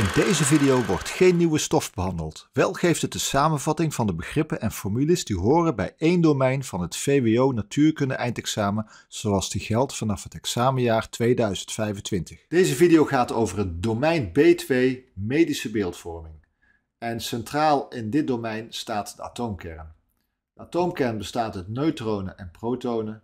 In deze video wordt geen nieuwe stof behandeld. Wel geeft het de samenvatting van de begrippen en formules die horen bij één domein van het VWO Natuurkunde eindexamen zoals die geldt vanaf het examenjaar 2025. Deze video gaat over het domein B2 medische beeldvorming. En centraal in dit domein staat de atoomkern. De atoomkern bestaat uit neutronen en protonen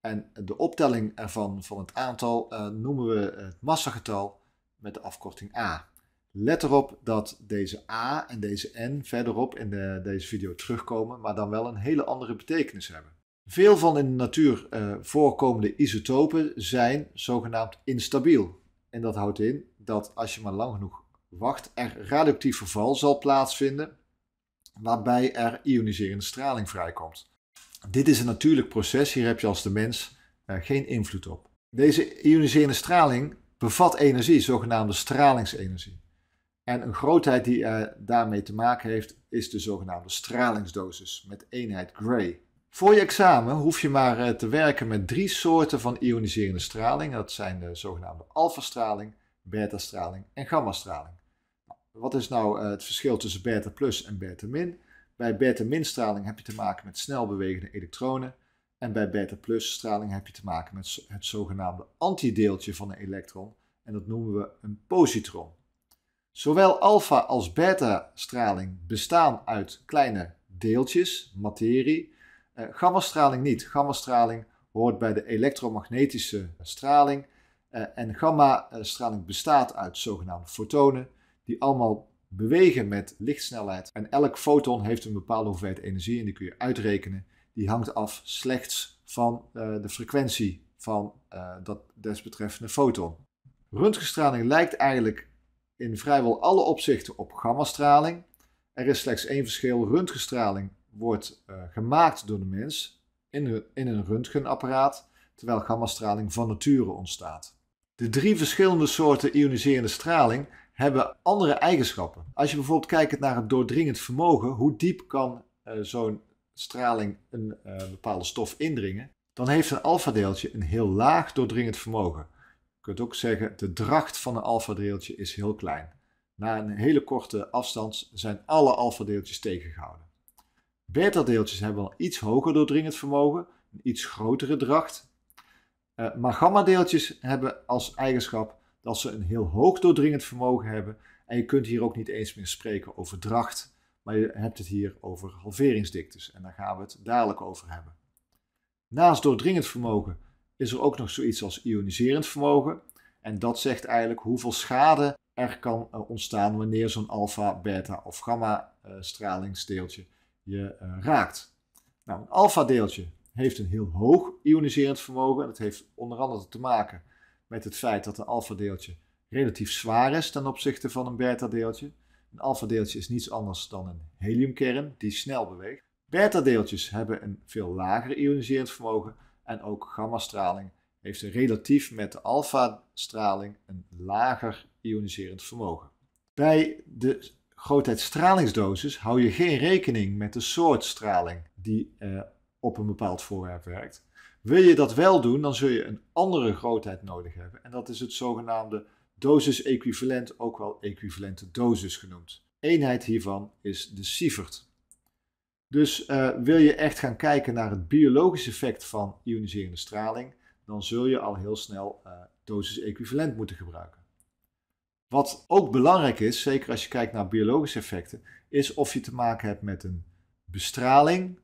en de optelling ervan van het aantal eh, noemen we het massagetal met de afkorting A. Let erop dat deze A en deze N verderop in de, deze video terugkomen, maar dan wel een hele andere betekenis hebben. Veel van in de natuur eh, voorkomende isotopen zijn zogenaamd instabiel. En dat houdt in dat als je maar lang genoeg wacht, er radioactief verval zal plaatsvinden, waarbij er ioniserende straling vrijkomt. Dit is een natuurlijk proces, hier heb je als de mens eh, geen invloed op. Deze ioniserende straling bevat energie, zogenaamde stralingsenergie. En een grootheid die uh, daarmee te maken heeft, is de zogenaamde stralingsdosis met eenheid gray. Voor je examen hoef je maar eh, te werken met drie soorten van ioniserende straling. Dat zijn de zogenaamde alfastraling, straling beta-straling en gamma-straling. Nou, wat is nou eh, het verschil tussen beta plus en beta min? Bij beta min straling heb je te maken met snel bewegende elektronen. En bij beta plus straling heb je te maken met het zogenaamde antideeltje van een elektron. En dat noemen we een positron. Zowel alfa als beta straling bestaan uit kleine deeltjes, materie. Eh, gammastraling niet. Gammastraling hoort bij de elektromagnetische straling. Eh, en gamma-straling bestaat uit zogenaamde fotonen, die allemaal bewegen met lichtsnelheid. En elk foton heeft een bepaalde hoeveelheid energie en die kun je uitrekenen. Die hangt af slechts van eh, de frequentie van dat desbetreffende foton. Röntgenstraling lijkt eigenlijk in vrijwel alle opzichten op gammastraling. Er is slechts één verschil. Röntgenstraling wordt eh, gemaakt door de mens in, in een röntgenapparaat, terwijl gammastraling van nature ontstaat. De drie verschillende soorten ioniserende straling hebben andere eigenschappen. Als je bijvoorbeeld kijkt naar het doordringend vermogen, hoe diep kan eh, zo'n straling een eh, bepaalde stof indringen, dan heeft een alfadeeltje een heel laag doordringend vermogen kunt ook zeggen, de dracht van een alfadeeltje is heel klein. Na een hele korte afstand zijn alle alfadeeltjes tegengehouden. Beta-deeltjes hebben wel iets hoger doordringend vermogen, een iets grotere dracht. Uh, maar gamma-deeltjes hebben als eigenschap dat ze een heel hoog doordringend vermogen hebben. En je kunt hier ook niet eens meer spreken over dracht, maar je hebt het hier over halveringsdiktes. En daar gaan we het dadelijk over hebben. Naast doordringend vermogen is er ook nog zoiets als ioniserend vermogen. En dat zegt eigenlijk hoeveel schade er kan eh, ontstaan wanneer zo'n alfa, beta of gamma eh, stralingsdeeltje je eh, raakt. Nou, een alfa deeltje heeft een heel hoog ioniserend vermogen. En dat heeft onder andere te maken met het feit dat een alfa deeltje relatief zwaar is ten opzichte van een beta deeltje. Een alfa deeltje is niets anders dan een heliumkern die snel beweegt. Beta deeltjes hebben een veel lager ioniserend vermogen en ook gammastraling heeft relatief met de alfa-straling een lager ioniserend vermogen. Bij de grootheid stralingsdosis hou je geen rekening met de soort straling die eh, op een bepaald voorwerp werkt. Wil je dat wel doen, dan zul je een andere grootheid nodig hebben. En dat is het zogenaamde dosis-equivalent, ook wel equivalente dosis genoemd. Eenheid hiervan is de sievert. Dus eh, wil je echt gaan kijken naar het biologische effect van ioniserende straling, dan zul je al heel snel eh, dosis equivalent moeten gebruiken. Wat ook belangrijk is, zeker als je kijkt naar biologische effecten, is of je te maken hebt met een bestraling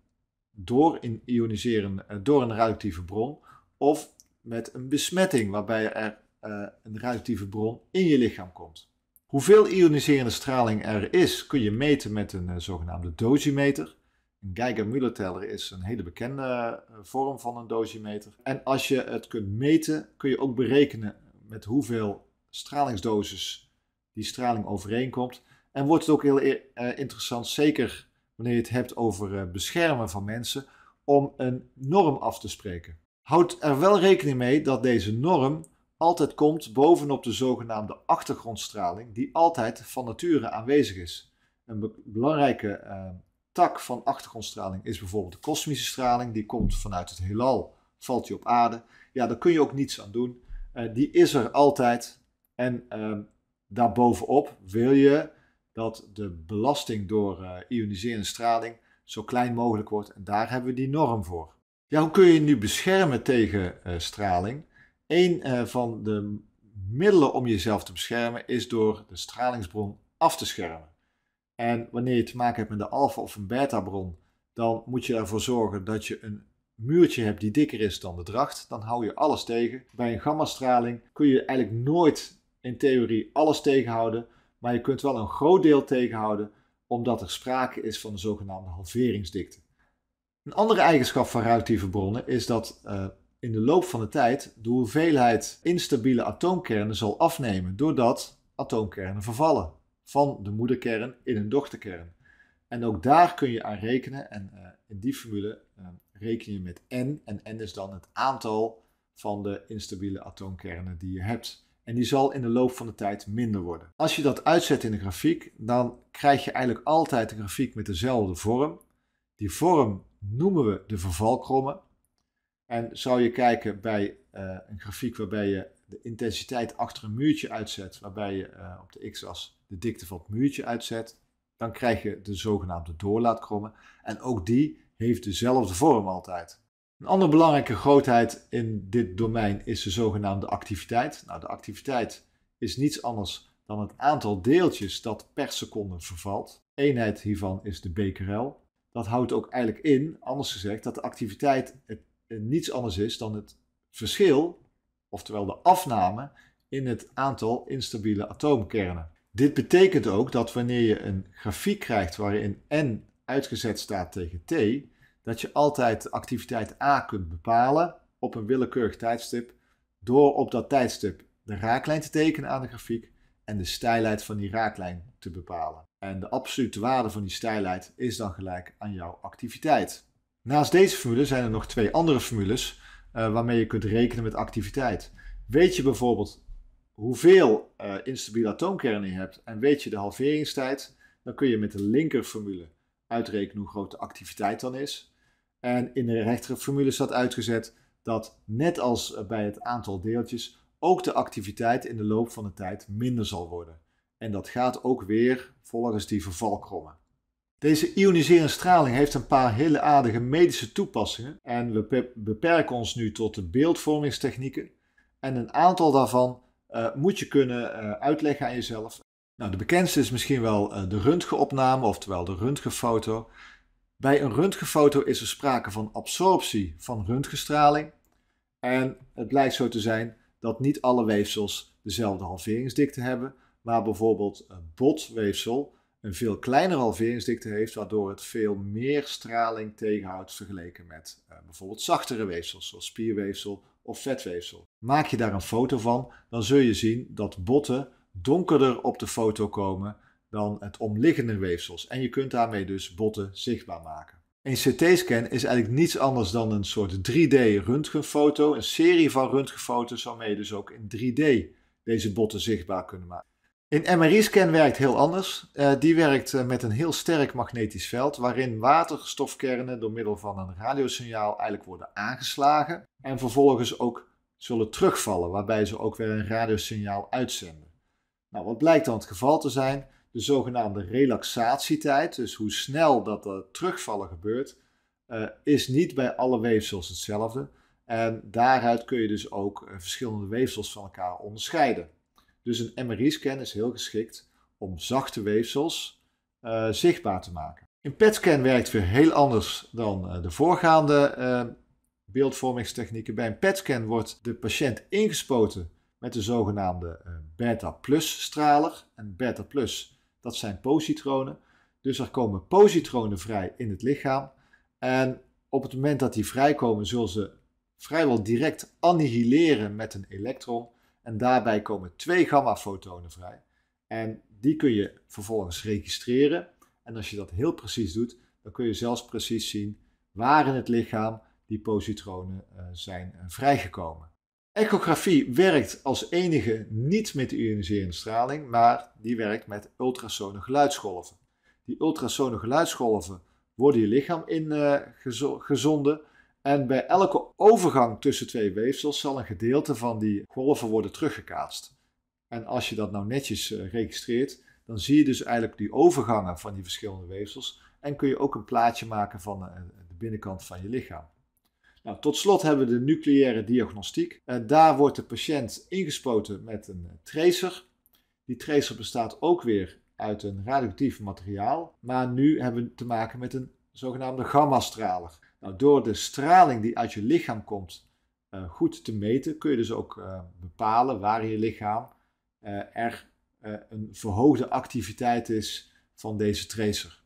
door een, ioniserende, eh, door een radioactieve bron of met een besmetting waarbij er een radioactieve bron in je lichaam komt. Hoeveel ioniserende straling er is, kun je meten met een zogenaamde dosimeter. Geiger-Müller-teller is een hele bekende eh, vorm van een dosimeter. En als je het kunt meten, kun je ook berekenen met hoeveel stralingsdosis die straling overeenkomt. En wordt het ook heel eh, eh, interessant, zeker wanneer je het hebt over beschermen van mensen, om een norm af te spreken. Houd er wel rekening mee dat deze norm altijd komt bovenop de zogenaamde achtergrondstraling, die altijd van nature aanwezig is. Een belangrijke tak van achtergrondstraling is bijvoorbeeld de kosmische straling. Die komt vanuit het heelal, valt die op aarde. Ja, daar kun je ook niets aan doen. Eh, die is er altijd. En uh, daarbovenop wil je dat de belasting door eh, ioniserende straling zo klein mogelijk wordt. En daar hebben we die norm voor. Ja, hoe kun je je nu beschermen tegen eh, straling? Een van de middelen om jezelf te beschermen is door de stralingsbron af te schermen. En wanneer je te maken hebt met een alfa of een beta bron, dan moet je ervoor zorgen dat je een muurtje hebt die dikker is dan de dracht. Dan hou je alles tegen. Bij een gammastraling kun je eigenlijk nooit in theorie alles tegenhouden, maar je kunt wel een groot deel tegenhouden omdat er sprake is van de zogenaamde halveringsdikte. Een andere eigenschap van radioactieve bronnen is dat eh, in de loop van de tijd de hoeveelheid instabiele atoomkernen zal afnemen doordat atoomkernen vervallen van de moederkern in een dochterkern. En ook daar kun je aan rekenen. En eh, in die formule eh, reken je met n. En n is dan het aantal van de instabiele atoomkernen die je hebt. En die zal in de loop van de tijd minder worden. Als je dat uitzet in de grafiek, dan krijg je eigenlijk altijd een grafiek met dezelfde vorm. Die vorm noemen we de vervalkromme. En zou je kijken bij eh, een grafiek waarbij je de intensiteit achter een muurtje uitzet, waarbij je eh, op de x-as de dikte van het muurtje uitzet, dan krijg je de zogenaamde doorlaatkrommen. En ook die heeft dezelfde vorm altijd. Een andere belangrijke grootheid in dit domein is de zogenaamde activiteit. Nou, de activiteit is niets anders dan het aantal deeltjes dat per seconde vervalt. Eenheid hiervan is de becquerel. Dat houdt ook eigenlijk in, anders gezegd, dat de activiteit eh, niets anders is dan het verschil, oftewel de afname, in het aantal instabiele atoomkernen. Dit betekent ook dat wanneer je een grafiek krijgt waarin n uitgezet staat tegen t, dat je altijd activiteit A kunt bepalen op een willekeurig tijdstip door op dat tijdstip de raaklijn te tekenen aan de grafiek en de stijlheid van die raaklijn te bepalen. En de absolute waarde van die stijlheid is dan gelijk aan jouw activiteit. Naast deze formule zijn er nog twee andere formules eh, waarmee je kunt rekenen met activiteit. Weet je bijvoorbeeld hoeveel eh, instabiele atoomkernen je hebt en weet je de halveringstijd, dan kun je met de linkerformule uitrekenen hoe groot de activiteit dan is. En in de rechterformule staat uitgezet dat net als eh, bij het aantal deeltjes ook de activiteit in de loop van de tijd minder zal worden. En dat gaat ook weer volgens die vervalkrommen. Deze ioniserende straling heeft een paar hele aardige medische toepassingen en we beperken ons nu tot de beeldvormingstechnieken. En een aantal daarvan eh, moet je kunnen eh, uitleggen aan jezelf. Nou, de bekendste is misschien wel eh, de röntgenopname, oftewel de röntgenfoto. Bij een röntgenfoto is er sprake van absorptie van röntgenstraling. En het blijkt zo te zijn dat niet alle weefsels dezelfde halveringsdikte hebben, maar bijvoorbeeld een botweefsel een veel kleinere halveringsdikte heeft, waardoor het veel meer straling tegenhoudt vergeleken met eh, bijvoorbeeld zachtere weefsels, zoals spierweefsel of vetweefsel. Maak je daar een foto van, dan zul je zien dat botten donkerder op de foto komen dan het omliggende weefsels. En je kunt daarmee dus botten zichtbaar maken. Een CT-scan is eigenlijk niets anders dan een soort 3D-röntgenfoto, een serie van röntgenfoto's waarmee je dus ook in 3D deze botten zichtbaar kunnen maken. Een MRI-scan werkt heel anders. Eh, die werkt eh, met een heel sterk magnetisch veld, waarin waterstofkernen door middel van een radiosignaal eigenlijk worden aangeslagen en vervolgens ook zullen terugvallen, waarbij ze ook weer een radiosignaal uitzenden. Nou, wat blijkt dan het geval te zijn? De zogenaamde relaxatietijd, dus hoe snel dat er terugvallen gebeurt, eh, is niet bij alle weefsels hetzelfde. En daaruit kun je dus ook verschillende weefsels van elkaar onderscheiden. Dus een MRI-scan is heel geschikt om zachte weefsels eh, zichtbaar te maken. Een PET-scan werkt weer heel anders dan eh, de voorgaande eh, beeldvormingstechnieken. Bij een PET-scan wordt de patiënt ingespoten met de zogenaamde beta-plus-straler. En beta-plus, dat zijn positronen. Dus er komen positronen vrij in het lichaam. En op het moment dat die vrijkomen, zullen ze vrijwel direct annihileren met een elektron. En daarbij komen twee gamma-fotonen vrij. En die kun je vervolgens registreren. En als je dat heel precies doet, dan kun je zelfs precies zien waar in het lichaam die positronen eh, zijn eh, vrijgekomen. Echografie werkt als enige niet met de ioniserende straling, maar die werkt met ultrasone geluidsgolven. Die ultrasone geluidsgolven worden je lichaam ingezonden, eh, uh, en bij elke overgang tussen twee weefsels zal een gedeelte van die golven worden teruggekaatst. En als je dat nou netjes eh, registreert, dan zie je dus eigenlijk die overgangen van die verschillende weefsels en kun je ook een plaatje maken van eh, de binnenkant van je lichaam. Nou, tot slot hebben we de nucleaire diagnostiek. daar wordt de patiënt ingespoten met een eh, tracer. Die tracer bestaat ook weer uit een radioactief materiaal, maar nu hebben we te maken met een zogenaamde gammastraler. Nou, door de straling die uit je lichaam komt eh, goed te meten, kun je dus ook eh, bepalen waar in je lichaam eh, er een verhoogde activiteit is van deze tracer.